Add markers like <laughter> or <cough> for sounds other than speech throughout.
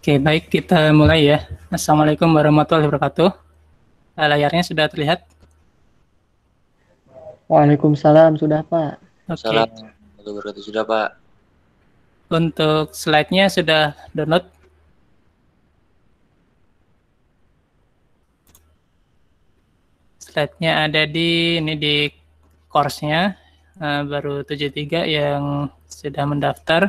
Oke, baik kita mulai ya. Assalamualaikum warahmatullahi wabarakatuh. Eh, layarnya sudah terlihat? Waalaikumsalam sudah Pak. Oke. Okay. sudah Pak. Untuk slide-nya sudah download? Slide-nya ada di ini di course-nya uh, baru 73 yang sudah mendaftar.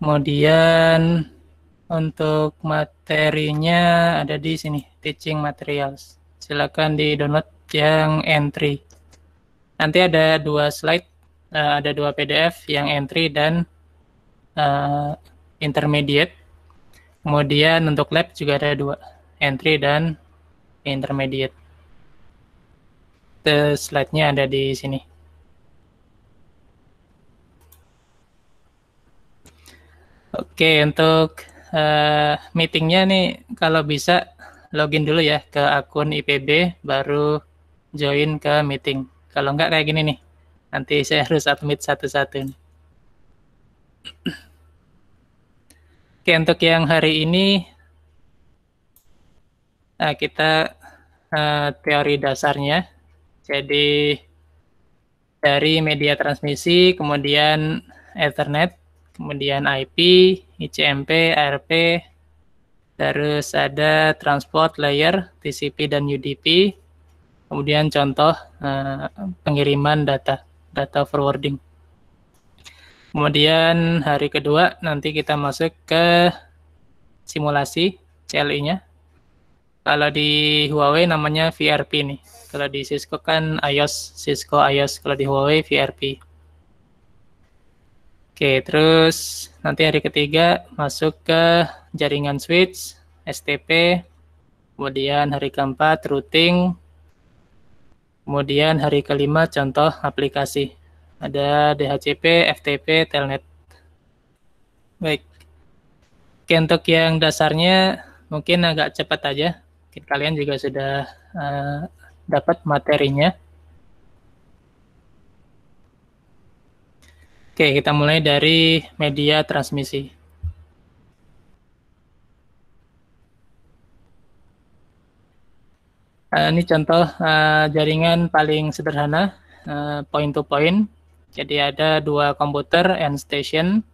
Kemudian untuk materinya ada di sini, teaching materials. Silakan di-download yang entry. Nanti ada dua slide, uh, ada dua PDF yang entry dan uh, intermediate. Kemudian untuk lab juga ada dua, entry dan intermediate. The slide-nya ada di sini. Oke, untuk uh, meetingnya nih, kalau bisa login dulu ya ke akun IPB, baru join ke meeting. Kalau enggak kayak gini nih, nanti saya harus admit satu-satu. Oke, untuk yang hari ini nah, kita uh, teori dasarnya. Jadi dari media transmisi, kemudian Ethernet, kemudian IP, ICMP, ARP, terus ada transport layer, TCP dan UDP, kemudian contoh uh, pengiriman data, data forwarding. Kemudian hari kedua nanti kita masuk ke simulasi CLI-nya. Kalau di Huawei namanya VRP nih. Kalau di Cisco kan iOS, Cisco iOS. Kalau di Huawei VRP. Oke, terus nanti hari ketiga masuk ke jaringan switch, STP, kemudian hari keempat routing, kemudian hari kelima contoh aplikasi. Ada DHCP, FTP, Telnet. Baik. Oke, untuk yang dasarnya mungkin agak cepat aja. Mungkin kalian juga sudah uh, dapat materinya. Oke, kita mulai dari media transmisi. Uh, ini contoh uh, jaringan paling sederhana, uh, point to point. Jadi ada dua komputer and station,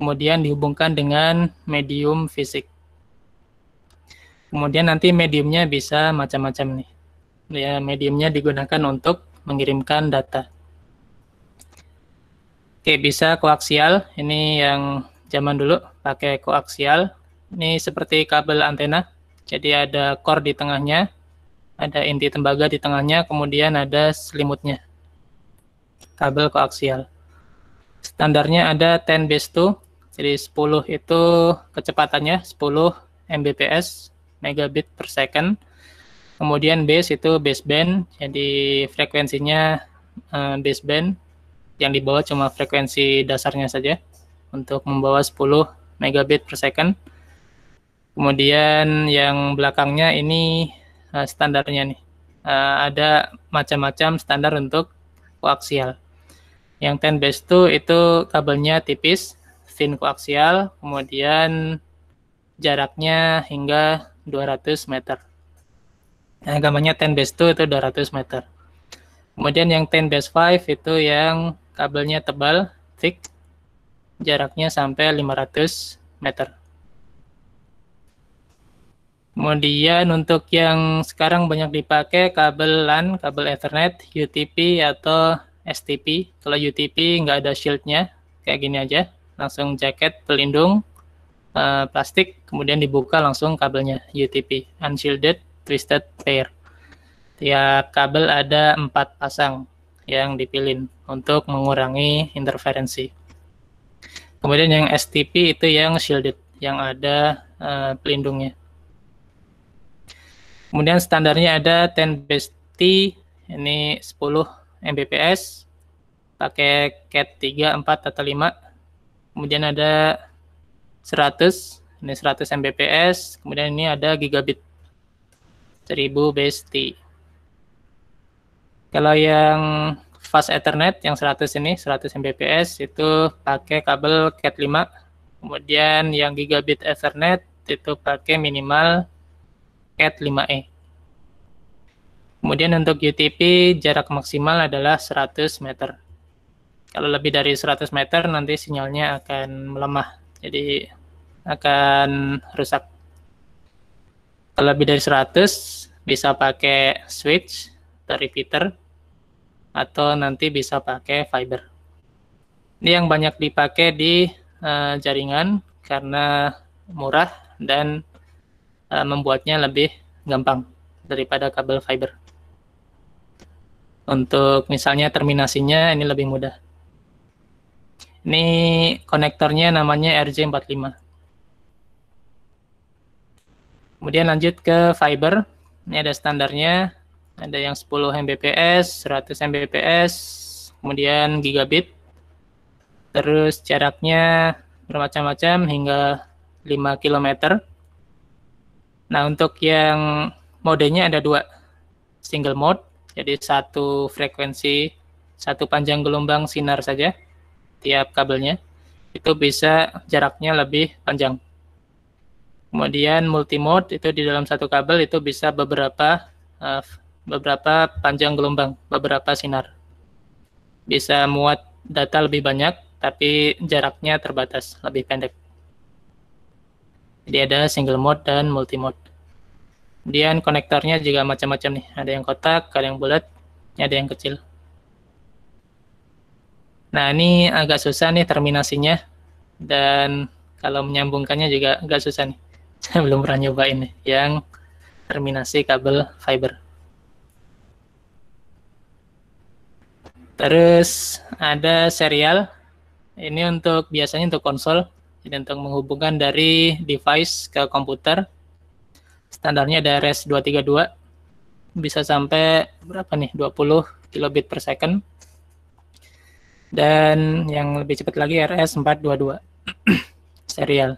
kemudian dihubungkan dengan medium fisik. Kemudian nanti mediumnya bisa macam-macam nih. Ya, mediumnya digunakan untuk mengirimkan data. Oke, bisa koaksial. Ini yang zaman dulu pakai koaksial. Ini seperti kabel antena. Jadi ada core di tengahnya, ada inti tembaga di tengahnya, kemudian ada selimutnya. Kabel koaksial. Standarnya ada 10 base 2. Jadi 10 itu kecepatannya 10 Mbps, megabit per second. Kemudian base itu baseband, jadi frekuensinya eh, baseband yang dibawa cuma frekuensi dasarnya saja untuk membawa 10 megabit per second. Kemudian yang belakangnya ini uh, standarnya nih. Uh, ada macam-macam standar untuk koaksial. Yang 10 base 2 itu kabelnya tipis, thin koaksial, kemudian jaraknya hingga 200 meter. Nah, gambarnya 10 base 2 itu 200 meter. Kemudian yang 10 base 5 itu yang kabelnya tebal, thick, jaraknya sampai 500 meter. Kemudian untuk yang sekarang banyak dipakai kabel LAN, kabel Ethernet, UTP atau STP. Kalau UTP nggak ada shieldnya, kayak gini aja, langsung jaket pelindung eh, plastik, kemudian dibuka langsung kabelnya UTP, unshielded twisted pair. Tiap kabel ada empat pasang yang dipilih untuk mengurangi interferensi. Kemudian yang STP itu yang shielded, yang ada uh, pelindungnya. Kemudian standarnya ada 10 base T, ini 10 Mbps, pakai CAT 3, 4, atau 5. Kemudian ada 100, ini 100 Mbps, kemudian ini ada gigabit 1000 base T. Kalau yang fast Ethernet yang 100 ini, 100 Mbps itu pakai kabel Cat 5. Kemudian yang gigabit Ethernet itu pakai minimal Cat 5e. Kemudian untuk UTP jarak maksimal adalah 100 meter. Kalau lebih dari 100 meter nanti sinyalnya akan melemah, jadi akan rusak. Kalau lebih dari 100 bisa pakai switch atau repeater atau nanti bisa pakai fiber. Ini yang banyak dipakai di uh, jaringan karena murah dan uh, membuatnya lebih gampang daripada kabel fiber. Untuk misalnya terminasinya ini lebih mudah. Ini konektornya namanya RJ45. Kemudian lanjut ke fiber. Ini ada standarnya ada yang 10 Mbps, 100 Mbps, kemudian gigabit. Terus jaraknya bermacam-macam hingga 5 km. Nah, untuk yang modenya ada dua. Single mode, jadi satu frekuensi, satu panjang gelombang sinar saja tiap kabelnya. Itu bisa jaraknya lebih panjang. Kemudian multimode itu di dalam satu kabel itu bisa beberapa uh, beberapa panjang gelombang, beberapa sinar. Bisa muat data lebih banyak, tapi jaraknya terbatas, lebih pendek. Jadi ada single mode dan multi mode. Kemudian konektornya juga macam-macam nih, ada yang kotak, ada yang bulat, ada yang kecil. Nah ini agak susah nih terminasinya, dan kalau menyambungkannya juga agak susah nih. <laughs> Saya belum pernah nyobain nih, yang terminasi kabel fiber. Terus ada serial. Ini untuk biasanya untuk konsol, jadi untuk menghubungkan dari device ke komputer. Standarnya ada rs 232. Bisa sampai berapa nih? 20 kilobit per second. Dan yang lebih cepat lagi RS <clears throat> 422 serial.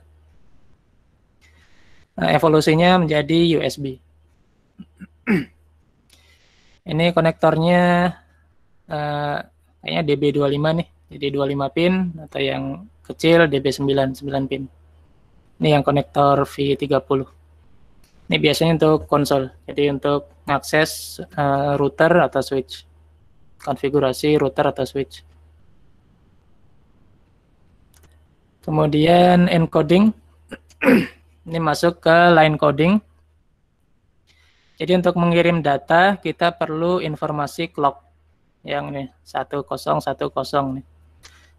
Nah, evolusinya menjadi USB. <clears throat> Ini konektornya Eh, kayaknya DB25 nih jadi 25 pin atau yang kecil DB9 9 pin ini yang konektor V30 ini biasanya untuk konsol jadi untuk akses uh, router atau switch konfigurasi router atau switch kemudian encoding <clears throat> ini masuk ke line coding jadi untuk mengirim data kita perlu informasi clock yang satu kosong satu kosong nih.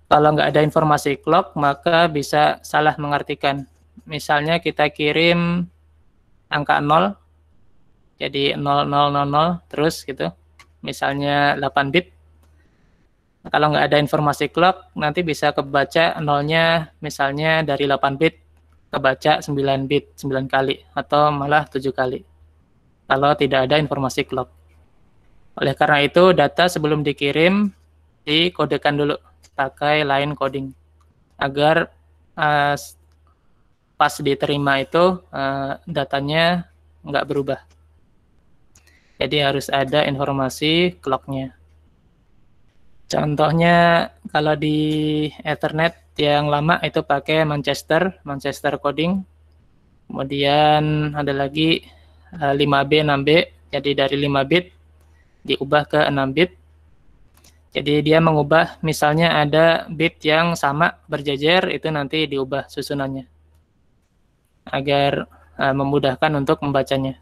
Kalau nggak ada informasi clock maka bisa salah mengartikan. Misalnya kita kirim angka nol, jadi nol nol nol nol terus gitu. Misalnya 8 bit. Nah, kalau nggak ada informasi clock nanti bisa kebaca nolnya misalnya dari 8 bit kebaca 9 bit 9 kali atau malah 7 kali. Kalau tidak ada informasi clock. Oleh karena itu, data sebelum dikirim dikodekan dulu pakai line coding agar uh, pas diterima itu uh, datanya nggak berubah. Jadi harus ada informasi clocknya. Contohnya kalau di Ethernet yang lama itu pakai Manchester, Manchester coding. Kemudian ada lagi uh, 5B, 6B. Jadi dari 5 bit diubah ke 6 bit. Jadi dia mengubah misalnya ada bit yang sama berjejer itu nanti diubah susunannya agar uh, memudahkan untuk membacanya.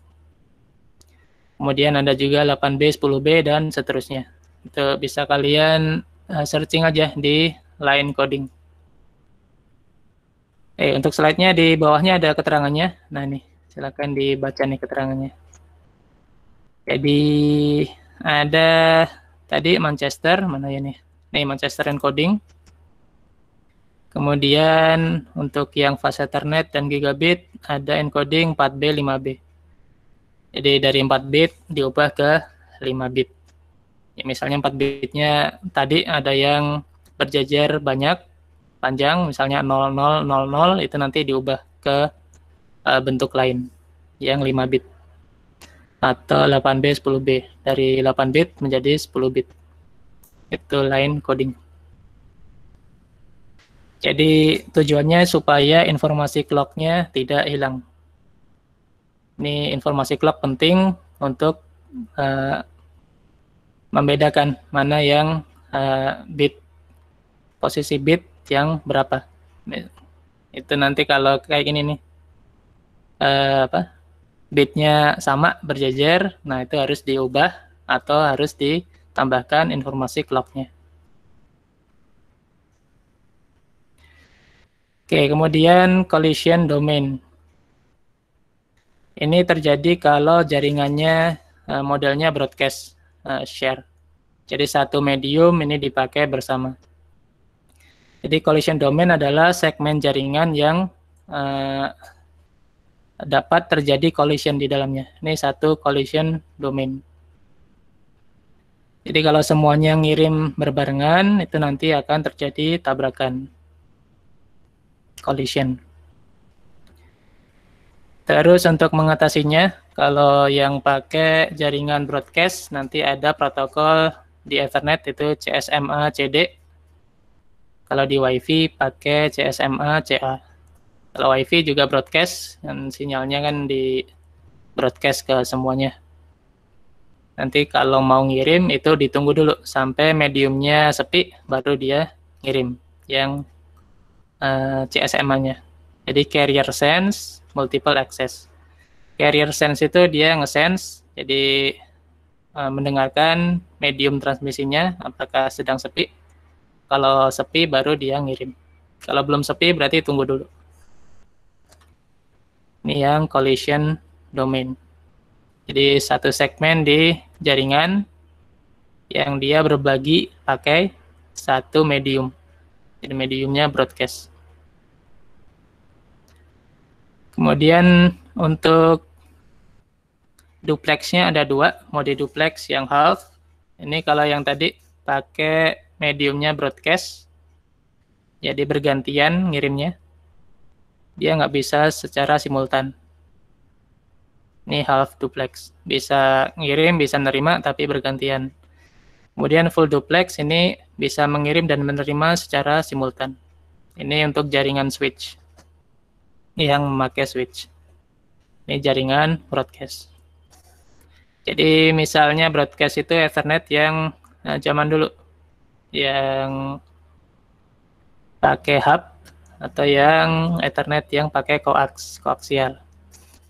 Kemudian ada juga 8B, 10B dan seterusnya. Itu bisa kalian uh, searching aja di line coding. Eh untuk slide-nya di bawahnya ada keterangannya. Nah nih, silakan dibaca nih keterangannya. Jadi ada tadi Manchester mana ya nih? Nih Manchester encoding. Kemudian untuk yang fase Ethernet dan gigabit ada encoding 4B 5B. Jadi dari 4 bit diubah ke 5 bit. Ya, misalnya 4 bitnya tadi ada yang berjajar banyak panjang misalnya 0000 itu nanti diubah ke uh, bentuk lain yang 5 bit atau 8B 10B dari 8 bit menjadi 10 bit itu lain coding jadi tujuannya supaya informasi clocknya tidak hilang ini informasi clock penting untuk uh, membedakan mana yang uh, bit posisi bit yang berapa itu nanti kalau kayak gini nih uh, apa bitnya sama berjejer, nah itu harus diubah atau harus ditambahkan informasi clocknya. Oke, kemudian collision domain. Ini terjadi kalau jaringannya eh, modelnya broadcast eh, share. Jadi satu medium ini dipakai bersama. Jadi collision domain adalah segmen jaringan yang eh, dapat terjadi collision di dalamnya. Ini satu collision domain. Jadi kalau semuanya ngirim berbarengan, itu nanti akan terjadi tabrakan. Collision. Terus untuk mengatasinya, kalau yang pakai jaringan broadcast, nanti ada protokol di Ethernet itu CSMA-CD. Kalau di WiFi pakai CSMA-CA. Kalau WiFi juga broadcast dan sinyalnya kan di broadcast ke semuanya. Nanti kalau mau ngirim itu ditunggu dulu sampai mediumnya sepi baru dia ngirim yang uh, eh, CSMA-nya. Jadi carrier sense, multiple access. Carrier sense itu dia nge-sense jadi uh, mendengarkan medium transmisinya apakah sedang sepi. Kalau sepi baru dia ngirim. Kalau belum sepi berarti tunggu dulu ini yang collision domain. Jadi satu segmen di jaringan yang dia berbagi pakai satu medium. Jadi mediumnya broadcast. Kemudian untuk duplexnya ada dua, mode duplex yang half. Ini kalau yang tadi pakai mediumnya broadcast, jadi bergantian ngirimnya dia nggak bisa secara simultan. Ini half duplex, bisa ngirim, bisa nerima, tapi bergantian. Kemudian full duplex ini bisa mengirim dan menerima secara simultan. Ini untuk jaringan switch yang memakai switch. Ini jaringan broadcast. Jadi misalnya broadcast itu Ethernet yang nah, zaman dulu yang pakai hub atau yang Ethernet yang pakai koaks koaksial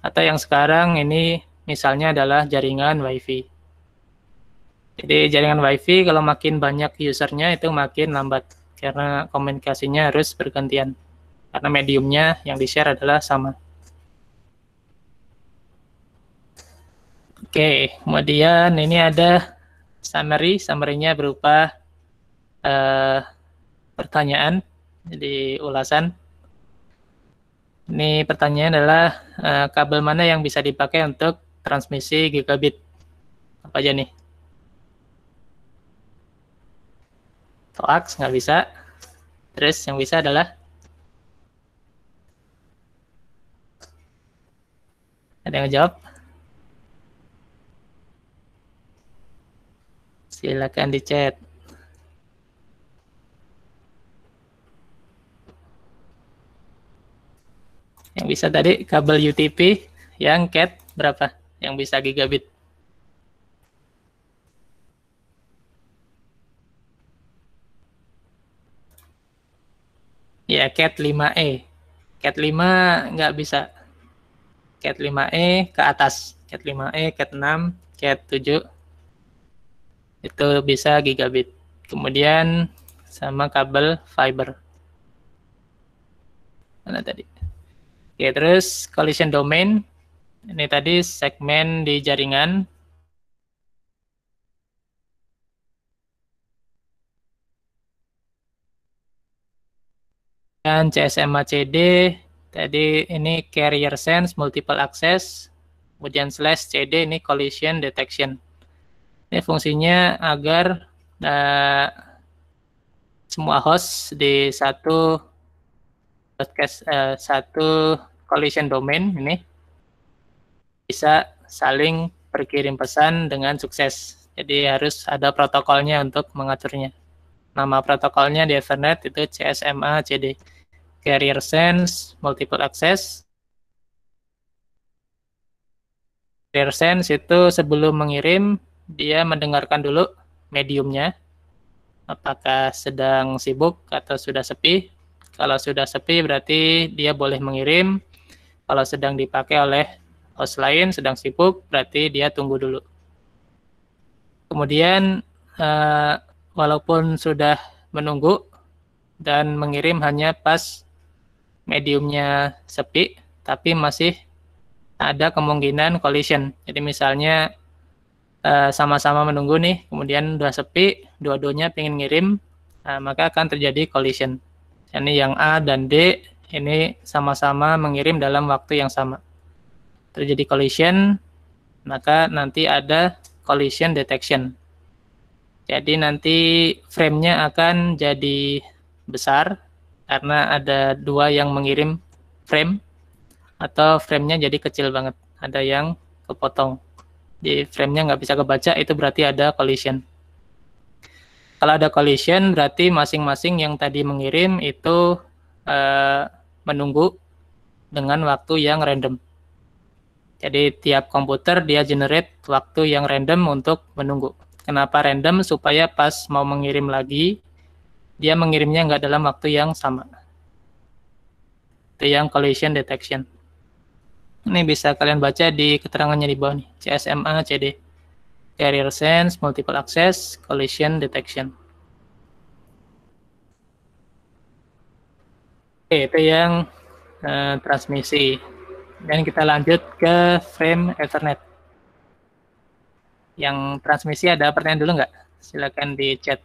atau yang sekarang ini misalnya adalah jaringan WiFi. Jadi jaringan WiFi kalau makin banyak usernya itu makin lambat karena komunikasinya harus bergantian karena mediumnya yang di share adalah sama. Oke, kemudian ini ada summary, summary-nya berupa uh, pertanyaan jadi ulasan. Ini pertanyaannya adalah uh, kabel mana yang bisa dipakai untuk transmisi gigabit? Apa aja nih? Toax nggak bisa. Terus yang bisa adalah ada yang jawab? Silakan di chat. Yang bisa tadi kabel UTP, yang CAT berapa? Yang bisa gigabit? Ya, CAT 5E. CAT 5 nggak bisa. CAT 5E ke atas. CAT 5E, CAT 6, CAT 7. Itu bisa gigabit. Kemudian sama kabel fiber. Mana tadi? Oke, ya, terus collision domain. Ini tadi segmen di jaringan. Dan CSMA/CD tadi ini carrier sense, multiple access, kemudian slash CD ini collision detection. Ini fungsinya agar uh, semua host di satu broadcast uh, satu collision domain ini bisa saling berkirim pesan dengan sukses. Jadi harus ada protokolnya untuk mengaturnya. Nama protokolnya di Ethernet itu CSMA CD, Carrier Sense Multiple Access. Carrier Sense itu sebelum mengirim dia mendengarkan dulu mediumnya apakah sedang sibuk atau sudah sepi. Kalau sudah sepi berarti dia boleh mengirim. Kalau sedang dipakai oleh host lain sedang sibuk, berarti dia tunggu dulu. Kemudian eh, walaupun sudah menunggu dan mengirim hanya pas mediumnya sepi, tapi masih ada kemungkinan collision. Jadi misalnya eh, sama-sama menunggu nih, kemudian dua sepi, dua-duanya pengen ngirim, eh, maka akan terjadi collision. Ini yang A dan D ini sama-sama mengirim dalam waktu yang sama. Terjadi collision, maka nanti ada collision detection. Jadi nanti framenya akan jadi besar karena ada dua yang mengirim frame atau framenya jadi kecil banget. Ada yang kepotong. Di framenya nggak bisa kebaca, itu berarti ada collision. Kalau ada collision, berarti masing-masing yang tadi mengirim itu uh, menunggu dengan waktu yang random. Jadi tiap komputer dia generate waktu yang random untuk menunggu. Kenapa random? Supaya pas mau mengirim lagi, dia mengirimnya nggak dalam waktu yang sama. Itu yang collision detection. Ini bisa kalian baca di keterangannya di bawah nih. CSMA, CD. Carrier Sense, Multiple Access, Collision Detection. Oke, itu yang uh, transmisi. Dan kita lanjut ke frame Ethernet. Yang transmisi ada pertanyaan dulu nggak? Silakan di chat.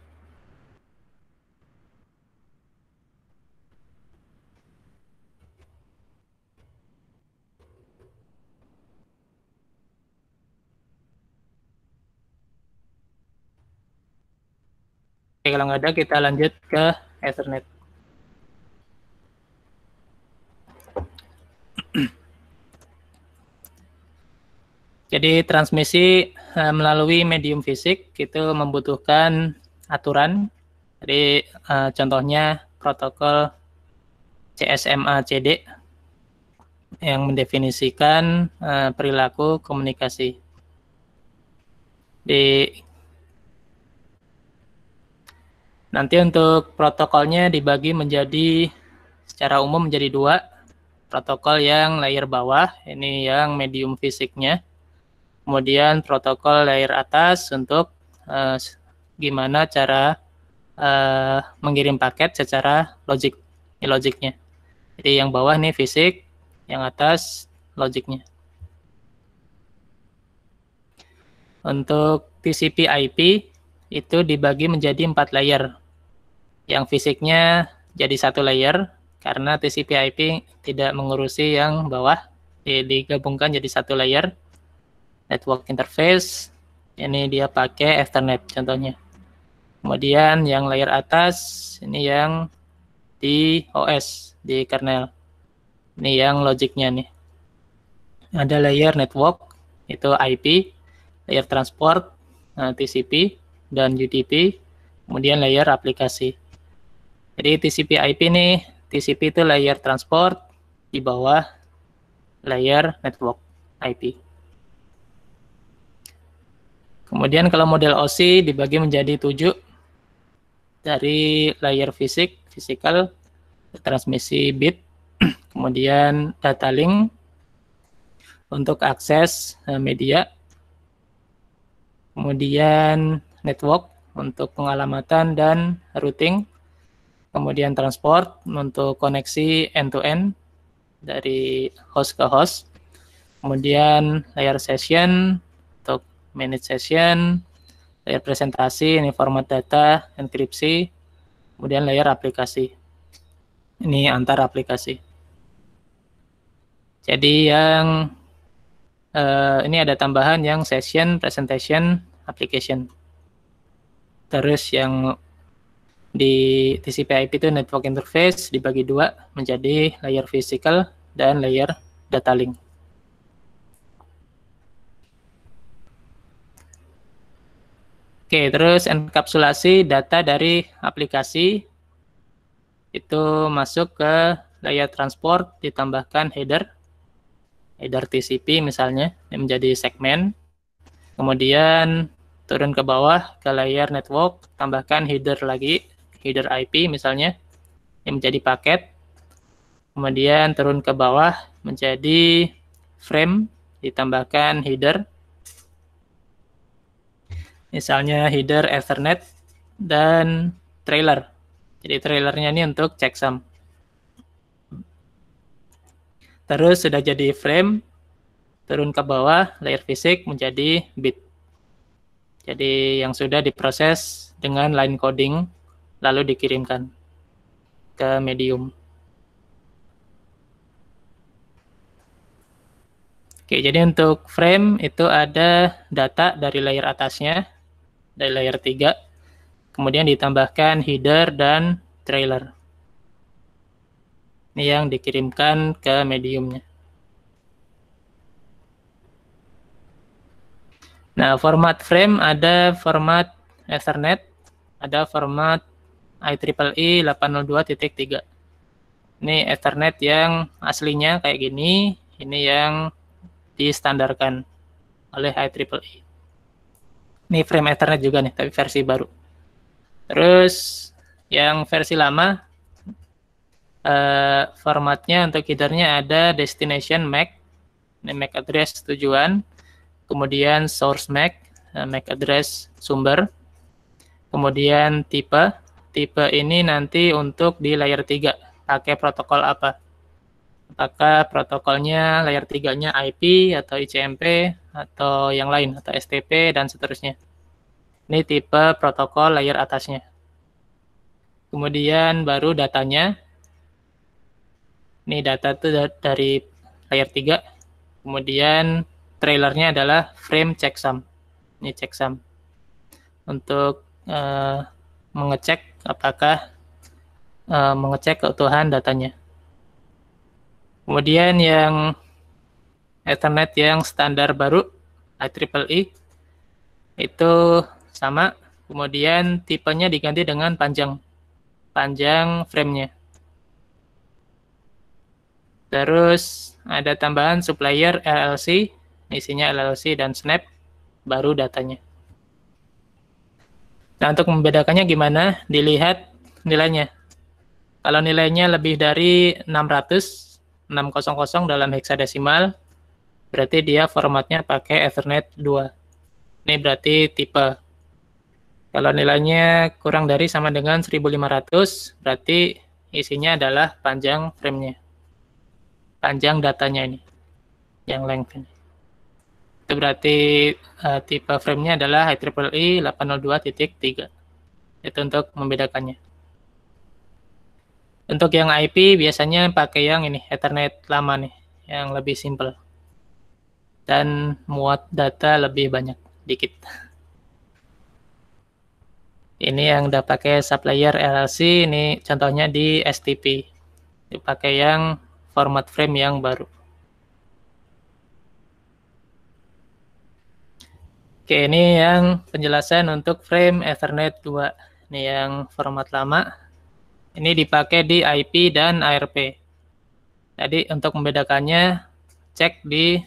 Oke, kalau nggak ada kita lanjut ke Ethernet. Jadi transmisi uh, melalui medium fisik itu membutuhkan aturan. Jadi uh, contohnya protokol CSMA CD yang mendefinisikan uh, perilaku komunikasi. Di nanti untuk protokolnya dibagi menjadi secara umum menjadi dua protokol yang layer bawah ini yang medium fisiknya kemudian protokol layer atas untuk uh, gimana cara uh, mengirim paket secara logik ini ya, logiknya jadi yang bawah nih fisik yang atas logiknya untuk TCP IP itu dibagi menjadi empat layer yang fisiknya jadi satu layer karena TCP/IP tidak mengurusi yang bawah digabungkan jadi satu layer network interface ini dia pakai Ethernet contohnya kemudian yang layer atas ini yang di OS di kernel ini yang logiknya nih ada layer network itu IP layer transport eh, TCP dan UDP kemudian layer aplikasi jadi TCP IP nih TCP itu layer transport di bawah layer network IP Kemudian kalau model OC dibagi menjadi tujuh dari layer fisik, physical, transmisi bit, <clears throat> kemudian data link untuk akses eh, media, kemudian network untuk pengalamatan dan routing, kemudian transport untuk koneksi end-to-end -end dari host ke host, kemudian layer session manage session, layer presentasi, ini format data, enkripsi, kemudian layer aplikasi. Ini antar aplikasi. Jadi yang eh, ini ada tambahan yang session, presentation, application. Terus yang di TCP/IP itu network interface dibagi dua menjadi layer physical dan layer data link. Oke, terus enkapsulasi data dari aplikasi itu masuk ke layar transport ditambahkan header header TCP misalnya yang menjadi segmen. Kemudian turun ke bawah ke layar network, tambahkan header lagi, header IP misalnya yang menjadi paket. Kemudian turun ke bawah menjadi frame ditambahkan header misalnya header, Ethernet, dan trailer. Jadi trailernya ini untuk checksum. Terus sudah jadi frame, turun ke bawah, layer fisik menjadi bit. Jadi yang sudah diproses dengan line coding, lalu dikirimkan ke medium. Oke, jadi untuk frame itu ada data dari layer atasnya, dari layer 3. Kemudian ditambahkan header dan trailer. Ini yang dikirimkan ke mediumnya. Nah, format frame ada format Ethernet, ada format IEEE 802.3. E ini Ethernet yang aslinya kayak gini, ini yang distandarkan oleh IEEE. Ini frame Ethernet juga nih, tapi versi baru. Terus yang versi lama uh, formatnya untuk headernya ada destination MAC, ini MAC address tujuan, kemudian source MAC, uh, MAC address sumber, kemudian tipe, tipe ini nanti untuk di layer 3 pakai protokol apa apakah protokolnya layer 3-nya IP atau ICMP atau yang lain atau STP dan seterusnya. Ini tipe protokol layer atasnya. Kemudian baru datanya. Ini data itu dari layer 3. Kemudian trailernya adalah frame checksum. Ini checksum. Untuk uh, mengecek apakah uh, mengecek keutuhan datanya. Kemudian yang Ethernet yang standar baru IEEE e, itu sama. Kemudian tipenya diganti dengan panjang panjang framenya. Terus ada tambahan supplier LLC, isinya LLC dan Snap, baru datanya. Nah, untuk membedakannya gimana? Dilihat nilainya. Kalau nilainya lebih dari 600, 600 dalam heksadesimal, berarti dia formatnya pakai Ethernet 2. Ini berarti tipe. Kalau nilainya kurang dari sama dengan 1500, berarti isinya adalah panjang framenya. Panjang datanya ini, yang length ini. Itu berarti uh, tipe framenya adalah IEEE 802.3. Itu untuk membedakannya. Untuk yang IP biasanya pakai yang ini Ethernet lama nih, yang lebih simple dan muat data lebih banyak dikit. Ini yang udah pakai supplier LLC, ini contohnya di STP. Dipakai yang format frame yang baru. Oke, ini yang penjelasan untuk frame Ethernet 2. Ini yang format lama, ini dipakai di IP dan ARP. Jadi untuk membedakannya cek di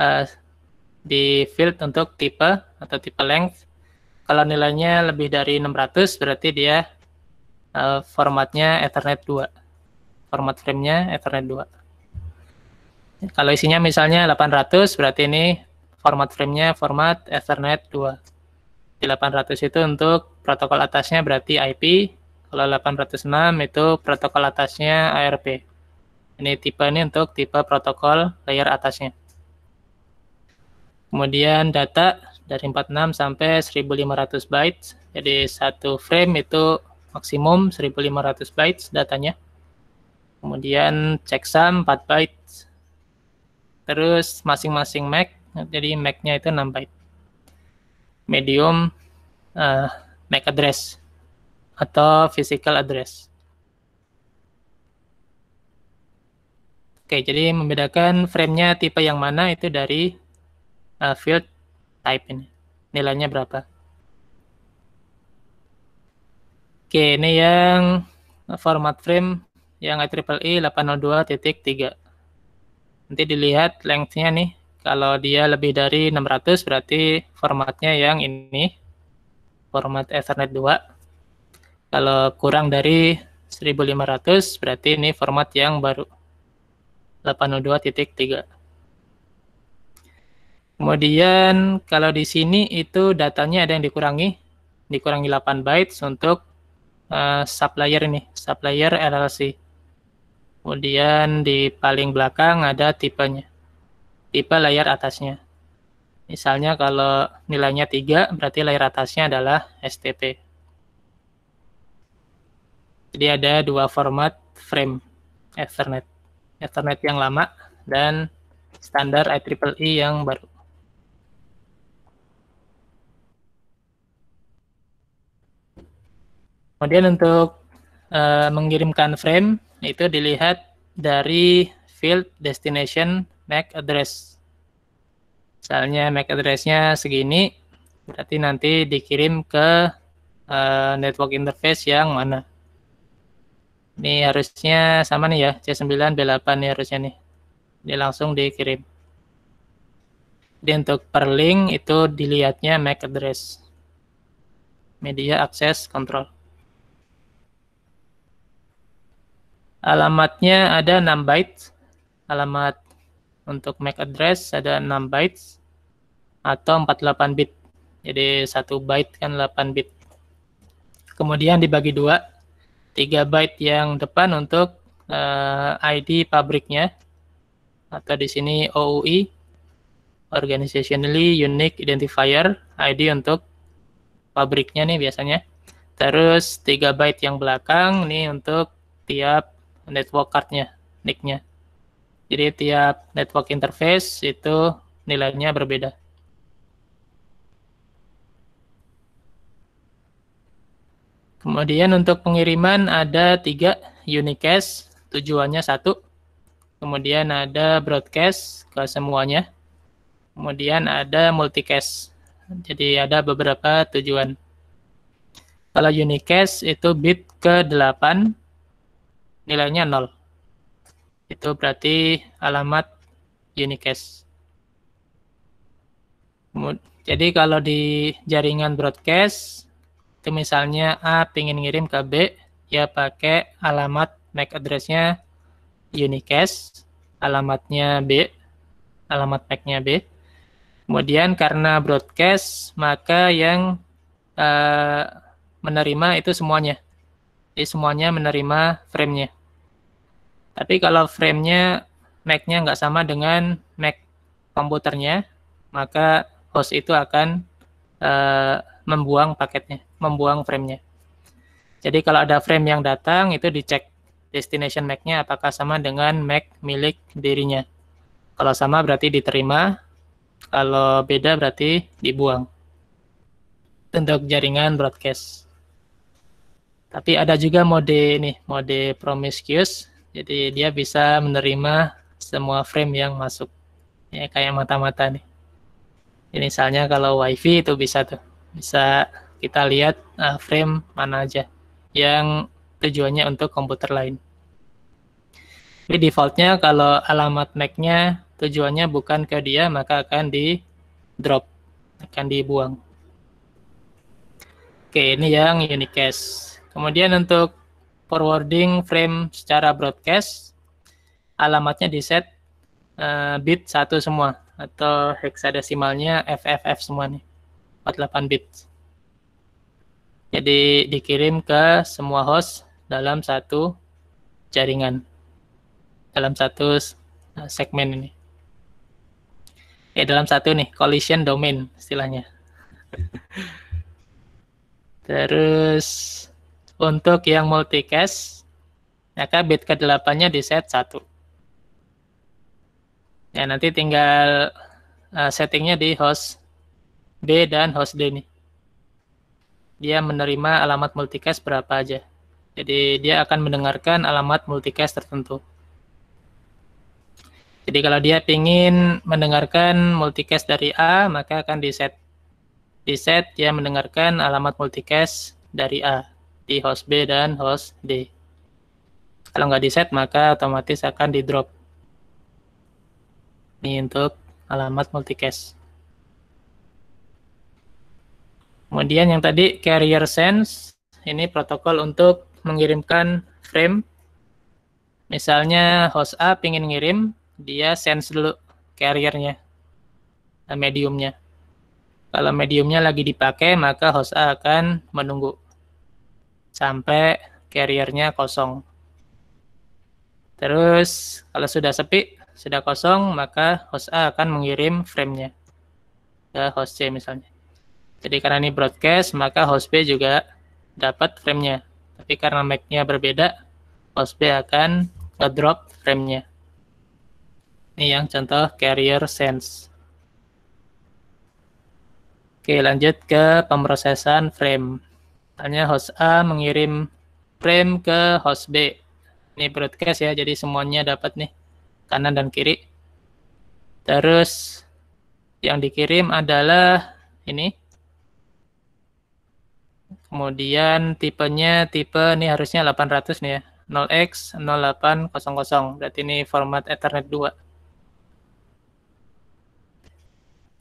uh, di field untuk tipe atau tipe length. Kalau nilainya lebih dari 600 berarti dia uh, formatnya Ethernet 2. Format frame-nya Ethernet 2. Kalau isinya misalnya 800 berarti ini format frame-nya format Ethernet 2. Di 800 itu untuk protokol atasnya berarti IP, kalau 806 itu protokol atasnya ARP. Ini tipe ini untuk tipe protokol layer atasnya. Kemudian data dari 46 sampai 1500 bytes. Jadi satu frame itu maksimum 1500 bytes datanya. Kemudian checksum 4 bytes. Terus masing-masing MAC, jadi MAC-nya itu 6 byte. Medium uh, MAC address atau physical address. Oke, jadi membedakan framenya tipe yang mana itu dari uh, field type ini. Nilainya berapa. Oke, ini yang format frame yang IEEE 802.3. E Nanti dilihat length-nya nih. Kalau dia lebih dari 600 berarti formatnya yang ini. Format Ethernet 2. Kalau kurang dari 1500 berarti ini format yang baru 802.3 Kemudian kalau di sini itu datanya ada yang dikurangi, dikurangi 8 bytes untuk uh, supplier ini, supplier LLC. Kemudian di paling belakang ada tipenya, tipe layar atasnya. Misalnya kalau nilainya 3, berarti layar atasnya adalah STP. Jadi ada dua format frame Ethernet. Ethernet yang lama dan standar IEEE e yang baru. Kemudian untuk uh, mengirimkan frame itu dilihat dari field destination MAC address. Misalnya MAC address-nya segini, berarti nanti dikirim ke uh, network interface yang mana. Ini harusnya sama nih ya, C9, B8 nih harusnya nih. Dia langsung dikirim. Jadi untuk per link itu dilihatnya MAC address. Media access control. Alamatnya ada 6 byte. Alamat untuk MAC address ada 6 byte atau 48 bit. Jadi 1 byte kan 8 bit. Kemudian dibagi dua 3 byte yang depan untuk uh, eh, ID pabriknya atau di sini OUI organizationally unique identifier ID untuk pabriknya nih biasanya. Terus 3 byte yang belakang nih untuk tiap network cardnya, nicknya. Jadi tiap network interface itu nilainya berbeda. Kemudian untuk pengiriman ada tiga unicast, tujuannya satu. Kemudian ada broadcast ke semuanya. Kemudian ada multicast. Jadi ada beberapa tujuan. Kalau unicast itu bit ke-8 nilainya 0. Itu berarti alamat unicast. Jadi kalau di jaringan broadcast itu misalnya A pingin ngirim ke B, ya pakai alamat MAC address-nya unicast, alamatnya B, alamat MAC-nya B. Kemudian karena broadcast, maka yang uh, menerima itu semuanya. Jadi semuanya menerima frame-nya. Tapi kalau frame-nya MAC-nya nggak sama dengan MAC komputernya, maka host itu akan uh, membuang paketnya membuang framenya. Jadi kalau ada frame yang datang itu dicek destination MAC-nya apakah sama dengan MAC milik dirinya. Kalau sama berarti diterima, kalau beda berarti dibuang. Untuk jaringan broadcast. Tapi ada juga mode ini, mode promiscuous. Jadi dia bisa menerima semua frame yang masuk. Ya kayak mata-mata nih. Ini misalnya kalau WiFi itu bisa tuh, bisa kita lihat uh, frame mana aja yang tujuannya untuk komputer lain. Jadi defaultnya kalau alamat MAC-nya tujuannya bukan ke dia maka akan di drop, akan dibuang. Oke, ini yang unicast. Kemudian untuk forwarding frame secara broadcast, alamatnya di set uh, bit 1 semua atau heksadesimalnya FFF semua nih, 48 bit. Jadi dikirim ke semua host dalam satu jaringan, dalam satu eh, segmen ini. Ya dalam satu nih, collision domain istilahnya. <laughs> Terus untuk yang multicast, maka bit ke 8 di set satu. Ya nanti tinggal eh, settingnya di host B dan host D nih dia menerima alamat multicast berapa aja. Jadi dia akan mendengarkan alamat multicast tertentu. Jadi kalau dia ingin mendengarkan multicast dari A, maka akan di set di set dia mendengarkan alamat multicast dari A di host B dan host D. Kalau nggak di set maka otomatis akan di drop. Ini untuk alamat multicast. Kemudian yang tadi carrier sense ini protokol untuk mengirimkan frame. Misalnya host A ingin ngirim, dia sense dulu carriernya, eh, mediumnya. Kalau mediumnya lagi dipakai, maka host A akan menunggu sampai carriernya kosong. Terus kalau sudah sepi, sudah kosong, maka host A akan mengirim framenya ke host C misalnya. Jadi karena ini broadcast, maka host B juga dapat framenya. Tapi karena mic-nya berbeda, host B akan ngedrop framenya. Ini yang contoh carrier sense. Oke, lanjut ke pemrosesan frame. Misalnya host A mengirim frame ke host B. Ini broadcast ya, jadi semuanya dapat nih, kanan dan kiri. Terus yang dikirim adalah ini Kemudian tipenya tipe ini harusnya 800 nih ya. 0x0800. Berarti ini format Ethernet 2.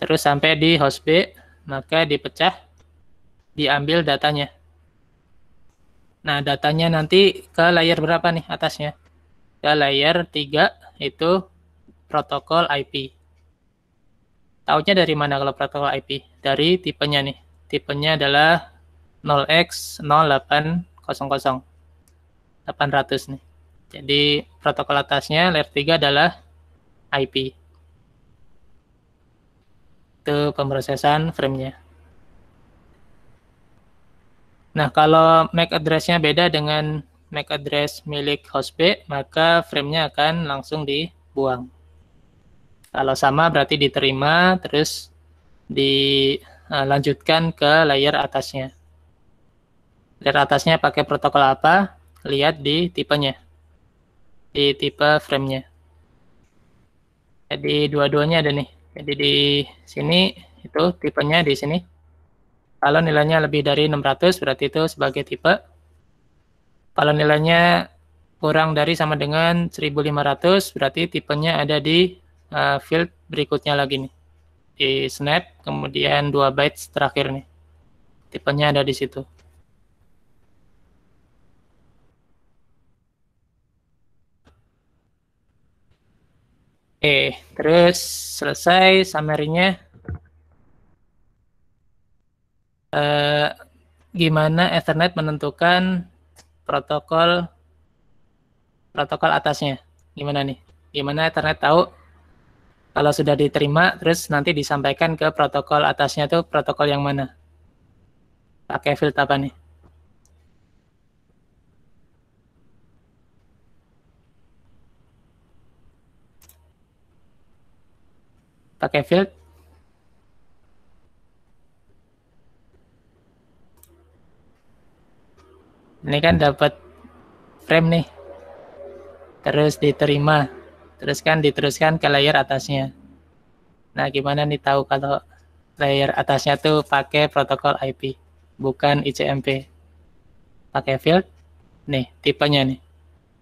Terus sampai di host B, maka dipecah, diambil datanya. Nah, datanya nanti ke layer berapa nih atasnya? Ke layer 3 itu protokol IP. Tahunya dari mana kalau protokol IP? Dari tipenya nih. Tipenya adalah 0x0800 800 nih. Jadi protokol atasnya layer 3 adalah IP. Itu pemrosesan frame nya Nah, kalau MAC address-nya beda dengan MAC address milik host B, maka nya akan langsung dibuang. Kalau sama berarti diterima, terus dilanjutkan eh, ke layer atasnya. Lihat atasnya pakai protokol apa, lihat di tipenya. Di tipe framenya. Jadi dua-duanya ada nih. Jadi di sini itu tipenya di sini. Kalau nilainya lebih dari 600 berarti itu sebagai tipe. Kalau nilainya kurang dari sama dengan 1500 berarti tipenya ada di uh, field berikutnya lagi nih di snap kemudian 2 bytes terakhir nih tipenya ada di situ Oke, terus selesai summary-nya. Uh, gimana Ethernet menentukan protokol protokol atasnya? Gimana nih? Gimana Ethernet tahu kalau sudah diterima, terus nanti disampaikan ke protokol atasnya tuh protokol yang mana? Pakai filter apa nih? pakai field ini kan dapat frame nih terus diterima terus kan diteruskan ke layer atasnya nah gimana nih tahu kalau layer atasnya tuh pakai protokol IP bukan ICMP pakai field nih tipenya nih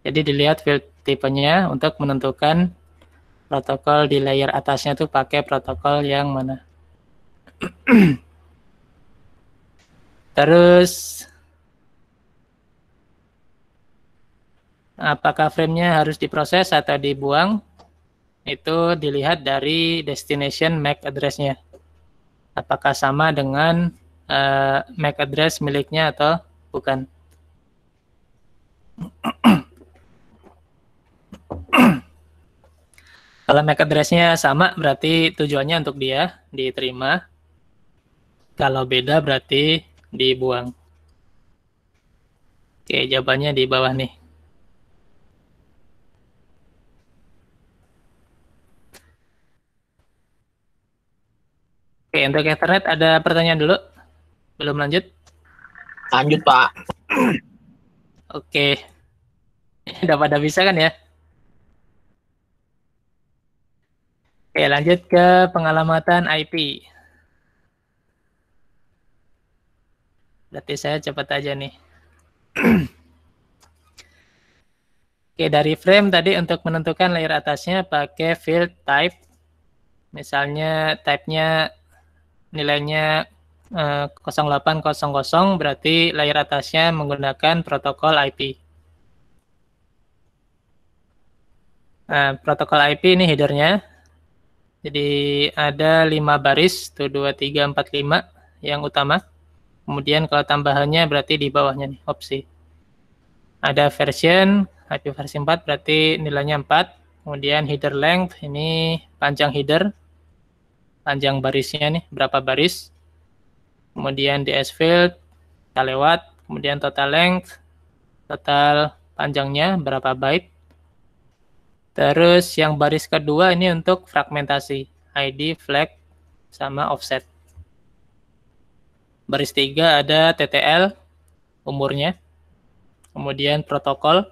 jadi dilihat field tipenya untuk menentukan protokol di layer atasnya tuh pakai protokol yang mana. <clears throat> Terus apakah framenya harus diproses atau dibuang? Itu dilihat dari destination MAC address-nya. Apakah sama dengan uh, eh, MAC address miliknya atau bukan? <clears throat> Kalau MAC address-nya sama berarti tujuannya untuk dia diterima. Kalau beda berarti dibuang. Oke, jawabannya di bawah nih. Oke, untuk internet ada pertanyaan dulu? Belum lanjut? Lanjut, Pak. Oke. Udah pada bisa kan ya? Oke, lanjut ke pengalamatan IP. Berarti saya cepat aja nih. <clears throat> Oke, dari frame tadi untuk menentukan layer atasnya pakai field type. Misalnya type-nya nilainya eh, 0800 berarti layer atasnya menggunakan protokol IP. Nah, protokol IP ini headernya. Jadi ada 5 baris, 1, 2, 3, 4, 5 yang utama. Kemudian kalau tambahannya berarti di bawahnya nih, opsi. Ada version, HP versi 4 berarti nilainya 4. Kemudian header length, ini panjang header. Panjang barisnya nih, berapa baris. Kemudian DS field, kita lewat. Kemudian total length, total panjangnya berapa byte Terus yang baris kedua ini untuk fragmentasi, ID, flag, sama offset. Baris tiga ada TTL, umurnya. Kemudian protokol.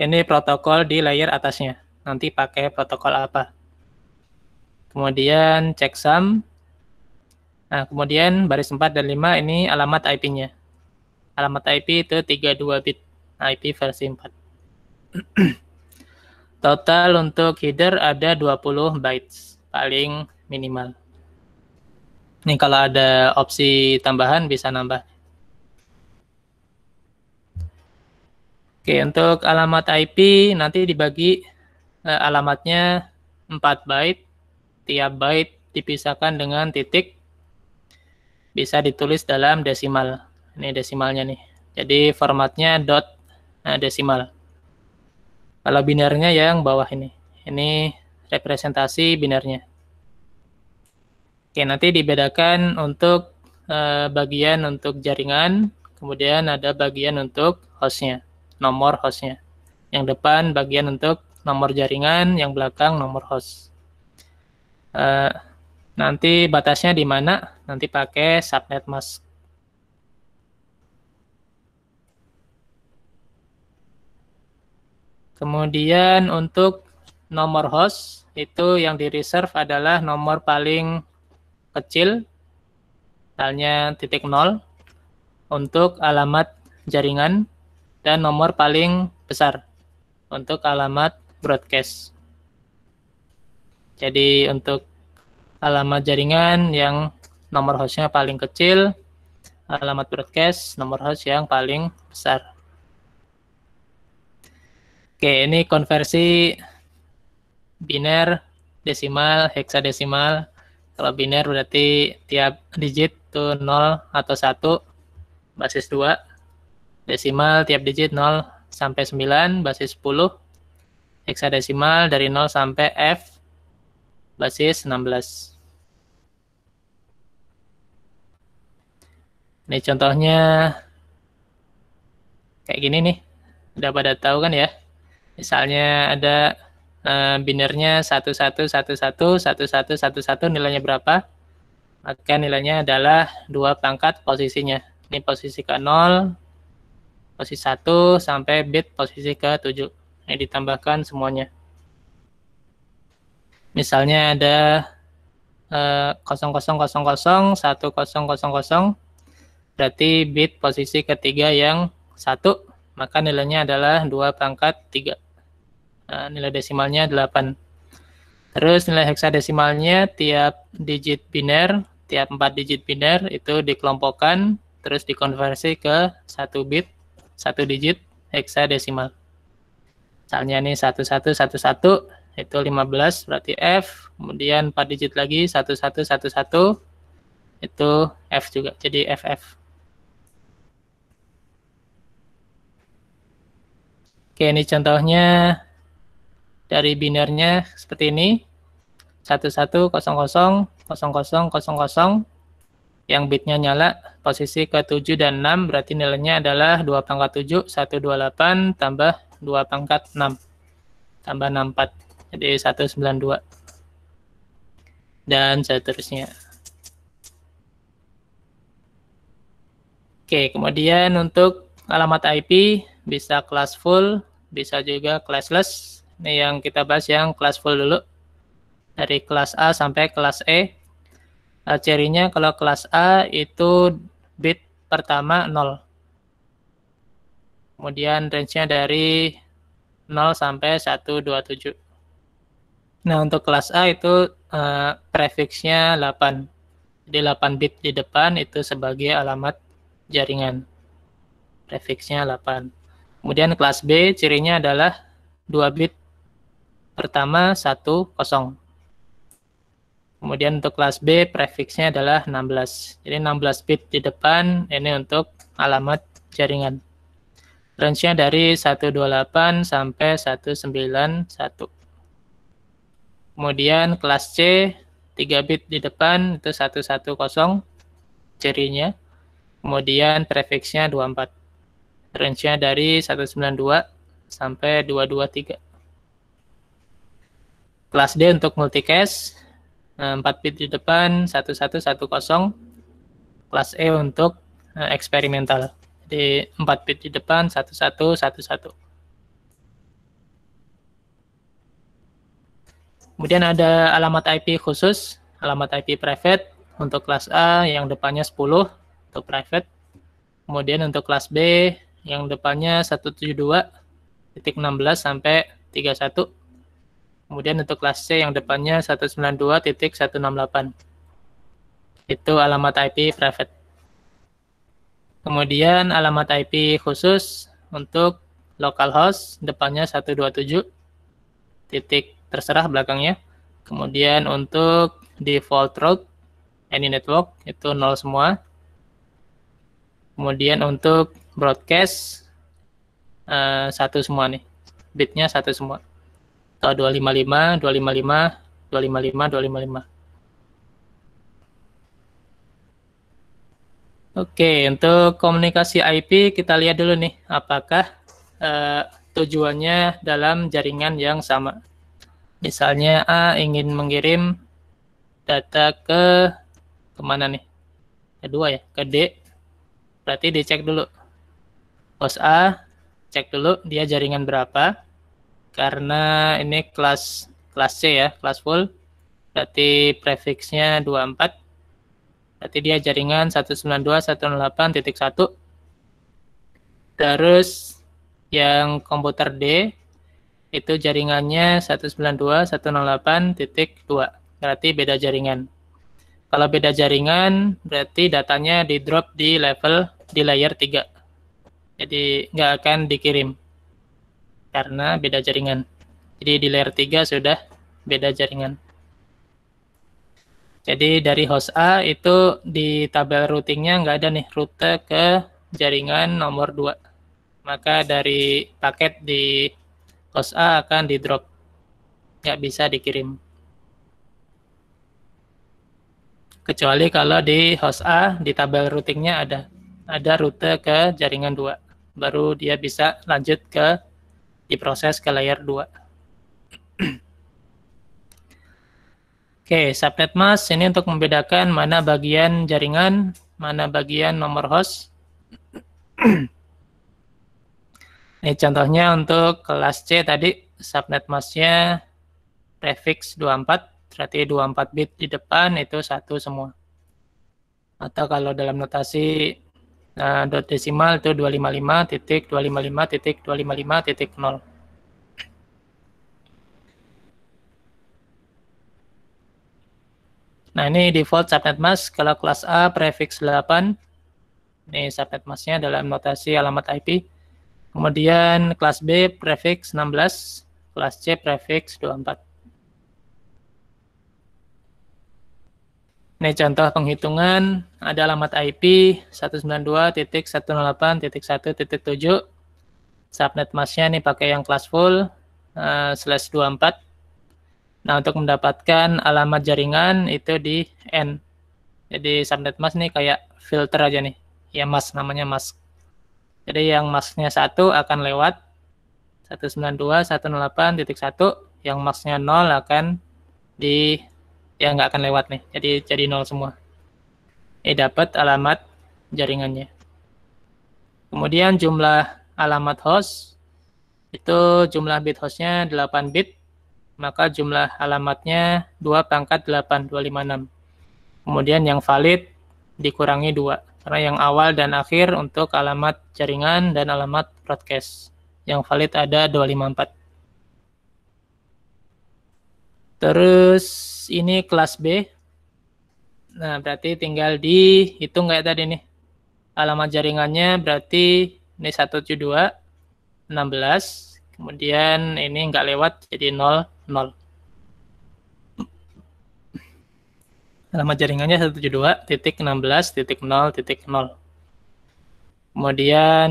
Ini protokol di layer atasnya. Nanti pakai protokol apa. Kemudian checksum. Nah, kemudian baris 4 dan 5 ini alamat IP-nya. Alamat IP itu 32 bit, IP versi 4. <clears throat> Total untuk header ada 20 bytes paling minimal. Ini kalau ada opsi tambahan bisa nambah. Oke, untuk alamat IP nanti dibagi eh, alamatnya 4 byte. Tiap byte dipisahkan dengan titik. Bisa ditulis dalam desimal. Ini desimalnya nih. Jadi formatnya dot nah, desimal. Kalau binernya ya yang bawah ini. Ini representasi binernya. Oke, nanti dibedakan untuk eh, bagian untuk jaringan, kemudian ada bagian untuk hostnya, nomor hostnya. Yang depan bagian untuk nomor jaringan, yang belakang nomor host. Eh, nanti batasnya di mana? Nanti pakai subnet mask. Kemudian untuk nomor host itu yang di reserve adalah nomor paling kecil, misalnya titik nol untuk alamat jaringan dan nomor paling besar untuk alamat broadcast. Jadi untuk alamat jaringan yang nomor hostnya paling kecil, alamat broadcast nomor host yang paling besar. Oke, ini konversi biner, desimal, heksadesimal. Kalau biner berarti tiap digit itu 0 atau 1, basis 2. Desimal tiap digit 0 sampai 9, basis 10. Heksadesimal dari 0 sampai F, basis 16. Ini contohnya kayak gini nih. Udah pada tahu kan ya? Misalnya ada uh, eh, binernya satu satu satu satu satu satu satu satu nilainya berapa? Maka nilainya adalah dua pangkat posisinya. Ini posisi ke 0, posisi satu sampai bit posisi ke 7. Ini ditambahkan semuanya. Misalnya ada eh, kosong kosong kosong kosong satu kosong kosong kosong berarti bit posisi ketiga yang satu maka nilainya adalah dua pangkat tiga uh, nilai desimalnya 8. Terus nilai heksadesimalnya tiap digit biner, tiap 4 digit biner itu dikelompokkan terus dikonversi ke 1 bit, 1 digit heksadesimal. Misalnya ini 1111 itu 15 berarti F, kemudian 4 digit lagi 1111 itu F juga. Jadi FF. Oke, ini contohnya dari binernya seperti ini 1100 yang bitnya nyala posisi ke 7 dan 6 berarti nilainya adalah 2 pangkat 7 128 tambah 2 pangkat 6 tambah 64 jadi 192 dan seterusnya Oke, kemudian untuk alamat IP bisa kelas full, bisa juga classless, ini yang kita bahas yang kelas full dulu. Dari kelas A sampai kelas E. Uh, nah, cirinya kalau kelas A itu bit pertama 0. Kemudian range-nya dari 0 sampai 127. Nah, untuk kelas A itu uh, prefix-nya 8. Jadi 8 bit di depan itu sebagai alamat jaringan. Prefix-nya 8. Kemudian kelas B cirinya adalah 2 bit pertama 1, 0. Kemudian untuk kelas B prefixnya adalah 16. Jadi 16 bit di depan ini untuk alamat jaringan. Range-nya dari 128 sampai 191. Kemudian kelas C 3 bit di depan itu 110 cirinya. Kemudian prefixnya 24. Range-nya dari 192 sampai 223. Kelas D untuk multicast 4 eh, bit di depan 1110. Kelas E untuk eh, eksperimental. Jadi 4 bit di depan 1111. Kemudian ada alamat IP khusus, alamat IP private untuk kelas A yang depannya 10 untuk private. Kemudian untuk kelas B yang depannya 172 titik 16 sampai 31 Kemudian untuk kelas C yang depannya 192.168. Itu alamat IP private. Kemudian alamat IP khusus untuk localhost depannya 127 titik terserah belakangnya. Kemudian untuk default route any network itu nol semua. Kemudian untuk broadcast uh, satu semua nih, bitnya satu semua atau 255 255 255 255 Oke, untuk komunikasi IP kita lihat dulu nih apakah uh, tujuannya dalam jaringan yang sama. Misalnya A ingin mengirim data ke kemana nih? Kedua ya, ke D. Berarti dicek dulu. Pos A, cek dulu dia jaringan berapa karena ini kelas kelas C ya, kelas full. Berarti prefixnya 24. Berarti dia jaringan 192.168.1. Terus yang komputer D itu jaringannya 192.168.2. Berarti beda jaringan. Kalau beda jaringan, berarti datanya di drop di level di layer 3. Jadi nggak akan dikirim karena beda jaringan. Jadi di layer 3 sudah beda jaringan. Jadi dari host A itu di tabel routingnya nggak ada nih rute ke jaringan nomor 2. Maka dari paket di host A akan di drop. Nggak bisa dikirim. Kecuali kalau di host A di tabel routingnya ada. Ada rute ke jaringan 2. Baru dia bisa lanjut ke diproses ke layer 2. Oke, okay, subnet mask ini untuk membedakan mana bagian jaringan, mana bagian nomor host. ini contohnya untuk kelas C tadi, subnet masknya prefix 24, berarti 24 bit di depan itu satu semua. Atau kalau dalam notasi Nah, dot desimal itu 255 titik 255 titik 255 titik 0. Nah, ini default subnet mask. Kalau kelas A, prefix 8. Ini subnet masknya dalam notasi alamat IP. Kemudian kelas B, prefix 16. Kelas C, prefix 24. Ini contoh penghitungan, ada alamat IP 192.108.1.7. Subnet masknya ini pakai yang class full, uh, slash 24. Nah, untuk mendapatkan alamat jaringan itu di N. Jadi subnet mask nih kayak filter aja nih. Ya mask namanya mask. Jadi yang masknya satu akan lewat 192.108.1, yang masknya 0 akan di yang nggak akan lewat nih. Jadi jadi nol semua. Eh dapat alamat jaringannya. Kemudian jumlah alamat host itu jumlah bit hostnya 8 bit, maka jumlah alamatnya 2 pangkat 8, 256. Kemudian yang valid dikurangi 2, karena yang awal dan akhir untuk alamat jaringan dan alamat broadcast. Yang valid ada 254. Terus ini kelas B. Nah, berarti tinggal dihitung kayak tadi nih. Alamat jaringannya berarti ini 172, 16. Kemudian ini nggak lewat jadi 0, 0. Alamat jaringannya 172.16.0.0. Kemudian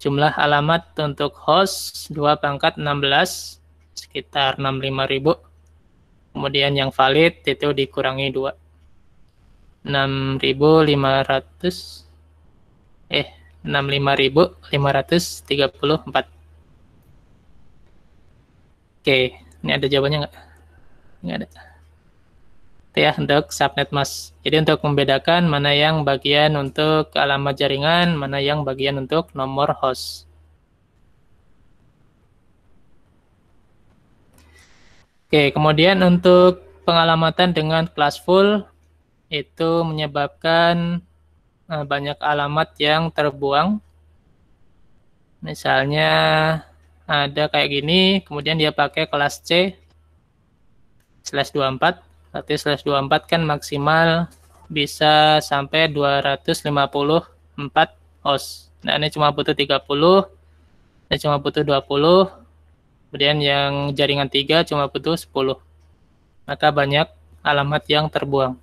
jumlah alamat untuk host 2 pangkat 16 sekitar 65.000 kemudian yang valid itu dikurangi 2 6.500 eh 65.534 oke ini ada jawabannya nggak nggak ada itu ya untuk subnet mas jadi untuk membedakan mana yang bagian untuk alamat jaringan mana yang bagian untuk nomor host Oke, kemudian untuk pengalamatan dengan kelas full itu menyebabkan eh, banyak alamat yang terbuang. Misalnya ada kayak gini, kemudian dia pakai kelas C slash 24. Berarti slash 24 kan maksimal bisa sampai 254 OS. Nah, ini cuma butuh 30, ini cuma butuh 20, Kemudian yang jaringan tiga cuma butuh 10. Maka banyak alamat yang terbuang.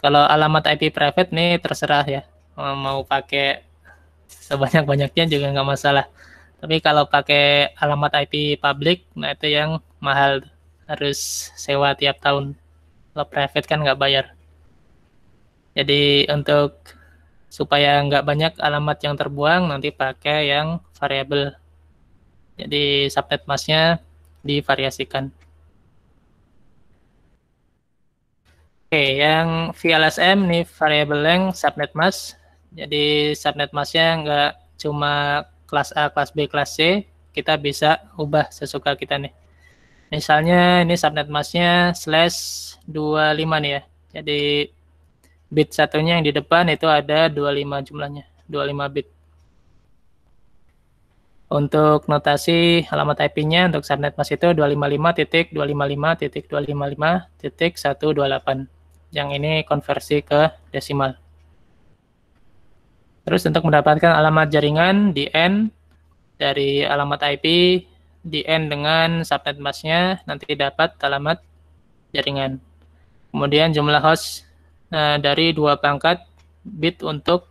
Kalau alamat IP private nih terserah ya. Mau pakai sebanyak-banyaknya juga nggak masalah. Tapi kalau pakai alamat IP public, nah itu yang mahal. Harus sewa tiap tahun. Kalau private kan nggak bayar. Jadi untuk supaya nggak banyak alamat yang terbuang, nanti pakai yang variable jadi subnet masknya divariasikan. Oke, yang VLSM nih variable length subnet mask. Jadi subnet masknya nggak cuma kelas A, kelas B, kelas C, kita bisa ubah sesuka kita nih. Misalnya ini subnet masknya slash 25 nih ya. Jadi bit satunya yang di depan itu ada 25 jumlahnya, 25 bit. Untuk notasi alamat IP-nya untuk subnet mask itu 255.255.255.128. Yang ini konversi ke desimal. Terus untuk mendapatkan alamat jaringan di N dari alamat IP di N dengan subnet mask-nya nanti dapat alamat jaringan. Kemudian jumlah host nah, dari dua pangkat bit untuk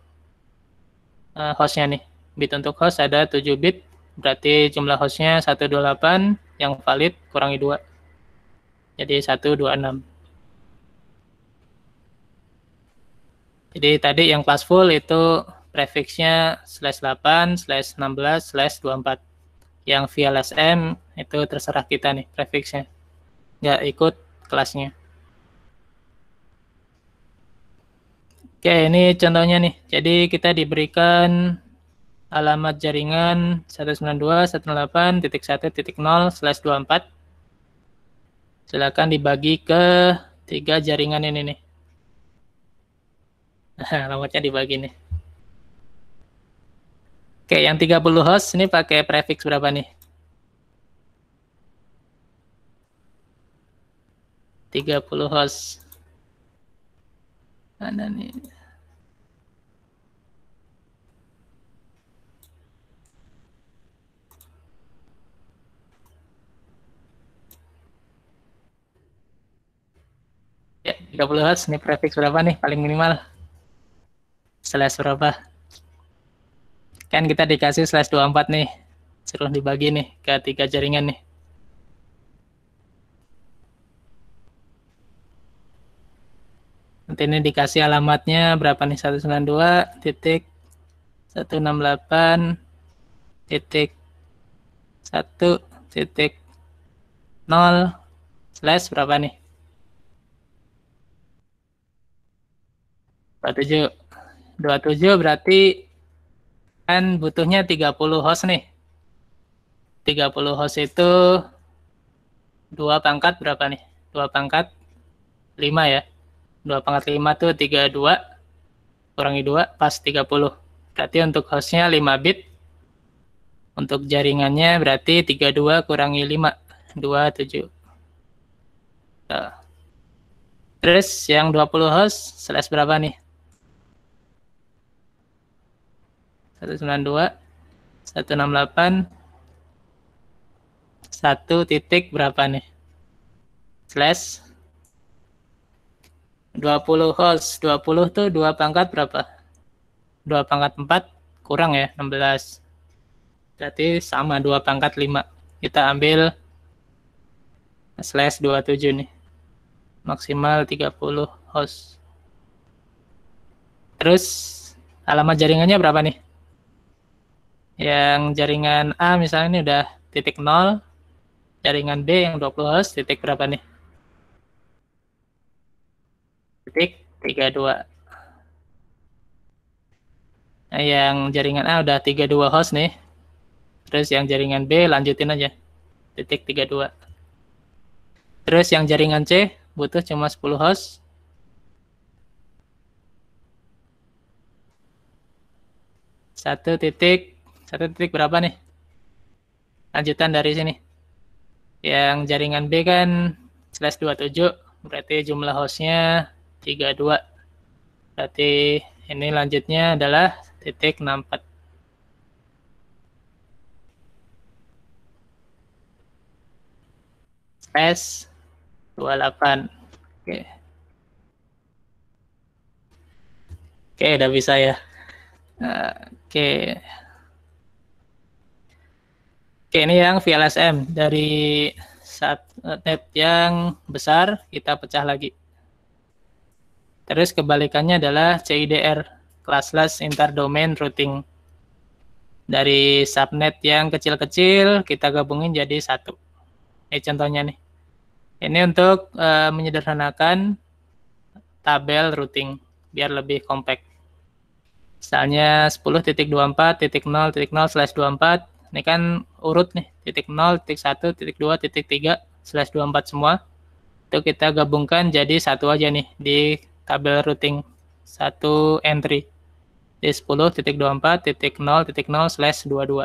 uh, hostnya nih. Bit untuk host ada 7 bit Berarti jumlah hostnya 128, yang valid kurangi 2. Jadi 126. Jadi tadi yang class full itu prefixnya slash 8, slash 16, slash 24. Yang VLSM itu terserah kita nih prefixnya. Nggak ikut kelasnya. Oke, ini contohnya nih. Jadi kita diberikan alamat jaringan 192.168.1.0/24. Silakan dibagi ke tiga jaringan ini nih. <laughs> alamatnya dibagi nih. Oke, yang 30 host ini pakai prefix berapa nih? 30 host. Mana nih? 30 Hz ini prefix berapa nih paling minimal? Slash berapa? Kan kita dikasih slash 24 nih. Suruh dibagi nih ke tiga jaringan nih. Nanti ini dikasih alamatnya berapa nih? 192 titik 168 titik 1 titik 0 slash berapa nih? 27. 27 berarti kan butuhnya 30 host nih. 30 host itu dua pangkat berapa nih? Dua pangkat 5 ya. Dua pangkat 5 tuh 32 kurangi dua pas 30. Berarti untuk hostnya 5 bit. Untuk jaringannya berarti 32 kurangi 5 27. Nah. Terus yang 20 host slash berapa nih? 192 168 1 titik berapa nih? Slash 20 host. 20 tuh 2 pangkat berapa? 2 pangkat 4 kurang ya 16. Berarti sama 2 pangkat 5. Kita ambil slash 27 nih. Maksimal 30 host. Terus alamat jaringannya berapa nih? yang jaringan A misalnya ini udah titik nol, jaringan B yang 20 Hz titik berapa nih? Titik 32. Nah, yang jaringan A udah 32 Hz nih. Terus yang jaringan B lanjutin aja. Titik 32. Terus yang jaringan C butuh cuma 10 Hz. Satu titik satu titik berapa nih? Lanjutan dari sini. Yang jaringan B kan slash 27, berarti jumlah hostnya 32. Berarti ini lanjutnya adalah titik 64. S 28. Oke. Oke, udah bisa ya. Oke. Okay. Oke, ini yang VLSM dari subnet yang besar kita pecah lagi. Terus kebalikannya adalah CIDR, classless interdomain routing. Dari subnet yang kecil-kecil kita gabungin jadi satu. Ini contohnya nih. Ini untuk uh, menyederhanakan tabel routing biar lebih compact. Misalnya 10.24.0.0/24 ini kan urut nih, titik 0, titik 1, titik 2, titik 3, slash 24 semua. Itu kita gabungkan jadi satu aja nih di tabel routing satu entry di 0 slash 22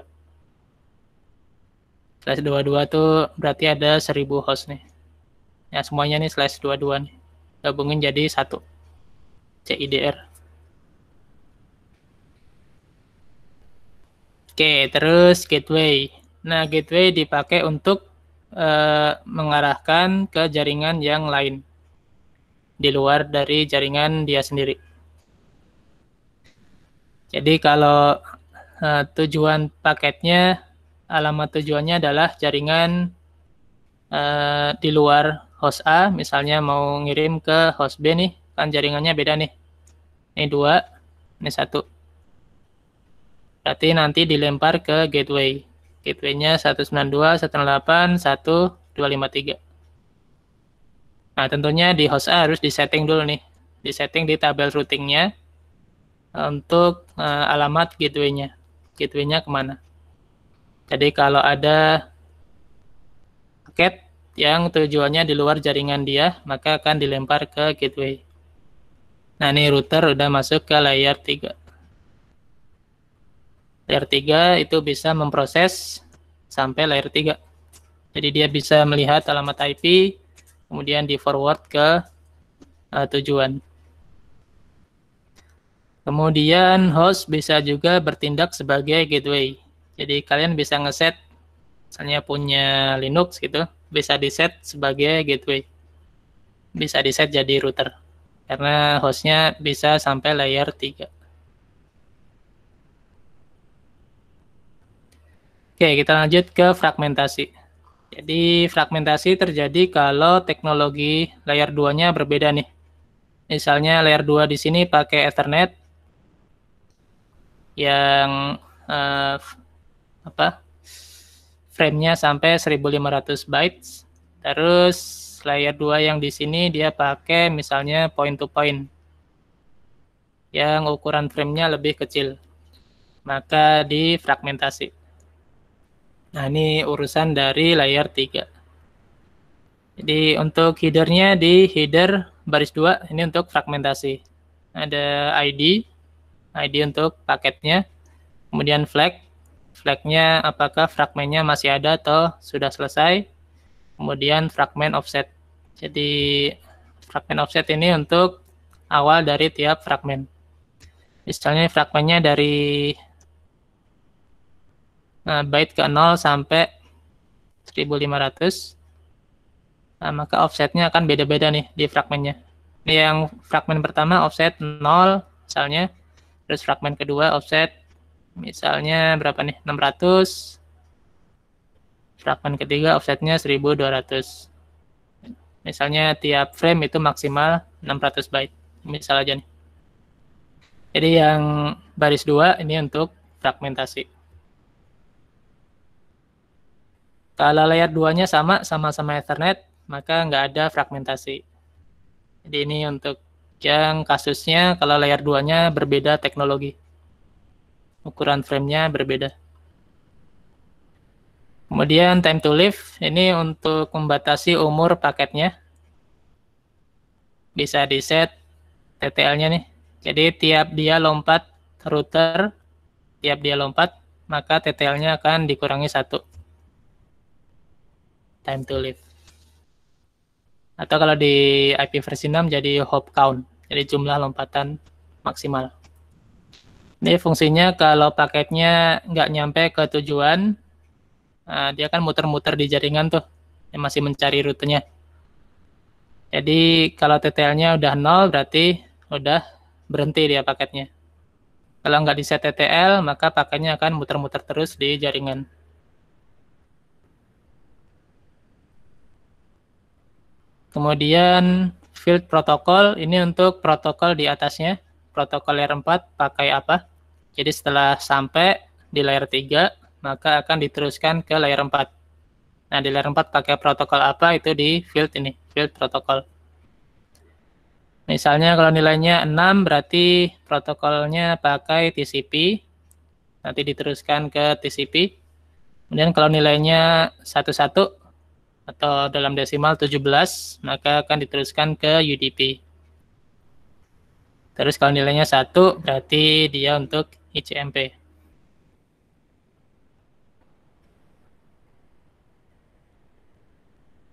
slash 22 tuh berarti ada 1000 host nih ya semuanya nih slash 22 nih gabungin jadi satu CIDR Oke, terus gateway. Nah, gateway dipakai untuk uh, mengarahkan ke jaringan yang lain di luar dari jaringan dia sendiri. Jadi kalau uh, tujuan paketnya, alamat tujuannya adalah jaringan uh, di luar host A, misalnya mau ngirim ke host B nih, kan jaringannya beda nih. Ini dua, ini satu. Berarti nanti dilempar ke gateway. Gateway-nya 192, 168, 1253. Nah, tentunya di host A harus disetting dulu nih. Disetting di tabel routingnya untuk uh, alamat gateway-nya. Gateway-nya kemana. Jadi kalau ada paket yang tujuannya di luar jaringan dia, maka akan dilempar ke gateway. Nah, ini router udah masuk ke layer 3. Layer 3 itu bisa memproses sampai layer 3. Jadi dia bisa melihat alamat IP, kemudian di forward ke uh, tujuan. Kemudian host bisa juga bertindak sebagai gateway. Jadi kalian bisa ngeset, misalnya punya Linux gitu, bisa diset sebagai gateway. Bisa diset jadi router. Karena hostnya bisa sampai layer 3. Oke, kita lanjut ke fragmentasi. Jadi fragmentasi terjadi kalau teknologi layer 2-nya berbeda nih. Misalnya layer 2 di sini pakai Ethernet yang eh, apa? Frame-nya sampai 1500 bytes. Terus layer 2 yang di sini dia pakai misalnya point to point yang ukuran frame nya lebih kecil. Maka di difragmentasi. Nah, ini urusan dari layar 3. Jadi untuk headernya di header baris 2, ini untuk fragmentasi. Ada ID, ID untuk paketnya, kemudian flag, flagnya apakah fragmennya masih ada atau sudah selesai, kemudian fragment offset. Jadi fragment offset ini untuk awal dari tiap fragment. Misalnya fragmennya dari nah, byte ke 0 sampai 1500 nah, maka offsetnya akan beda-beda nih di fragmennya ini yang fragmen pertama offset 0 misalnya terus fragmen kedua offset misalnya berapa nih 600 fragmen ketiga offsetnya 1200 misalnya tiap frame itu maksimal 600 byte misal aja nih jadi yang baris dua ini untuk fragmentasi Kalau layer 2 sama, sama-sama Ethernet, maka nggak ada fragmentasi. Jadi ini untuk yang kasusnya kalau layar duanya berbeda teknologi. Ukuran framenya berbeda. Kemudian time to live, ini untuk membatasi umur paketnya. Bisa di set TTL-nya nih. Jadi tiap dia lompat router, tiap dia lompat, maka TTL-nya akan dikurangi satu time to live. Atau kalau di IP versi 6 jadi hop count, jadi jumlah lompatan maksimal. Ini fungsinya kalau paketnya nggak nyampe ke tujuan, nah dia kan muter-muter di jaringan tuh, yang masih mencari rutenya. Jadi kalau TTL-nya udah nol berarti udah berhenti dia paketnya. Kalau nggak di set TTL, maka paketnya akan muter-muter terus di jaringan. Kemudian field protokol ini untuk protokol di atasnya, protokol layer 4 pakai apa. Jadi setelah sampai di layer 3, maka akan diteruskan ke layer 4. Nah, di layer 4 pakai protokol apa itu di field ini, field protokol. Misalnya kalau nilainya 6 berarti protokolnya pakai TCP. Nanti diteruskan ke TCP. Kemudian kalau nilainya 11 atau dalam desimal 17 maka akan diteruskan ke UDP. Terus kalau nilainya satu berarti dia untuk ICMP.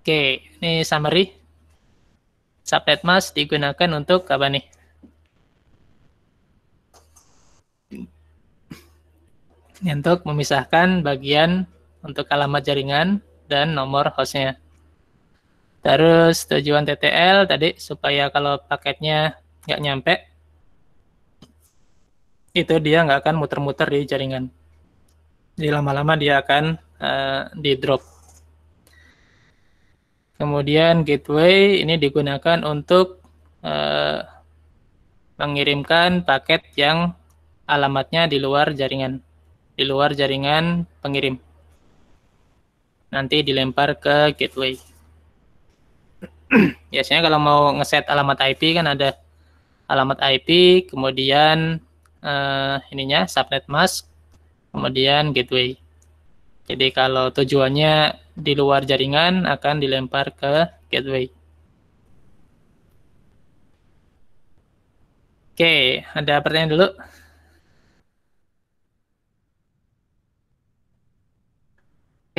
Oke, ini summary. Subnet mask digunakan untuk apa nih? Ini untuk memisahkan bagian untuk alamat jaringan dan nomor hostnya. Terus tujuan TTL tadi supaya kalau paketnya nggak nyampe, itu dia nggak akan muter-muter di jaringan. Jadi lama-lama dia akan uh, eh, di drop. Kemudian gateway ini digunakan untuk uh, mengirimkan paket yang alamatnya di luar jaringan, di luar jaringan pengirim nanti dilempar ke gateway. <clears throat> Biasanya kalau mau ngeset alamat IP kan ada alamat IP, kemudian eh, ininya subnet mask, kemudian gateway. Jadi kalau tujuannya di luar jaringan akan dilempar ke gateway. Oke, ada pertanyaan dulu?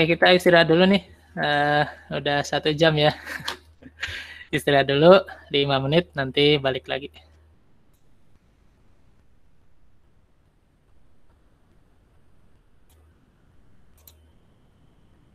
Oke, kita istirahat dulu nih. Uh, udah satu jam ya. <laughs> istirahat dulu lima menit, nanti balik lagi.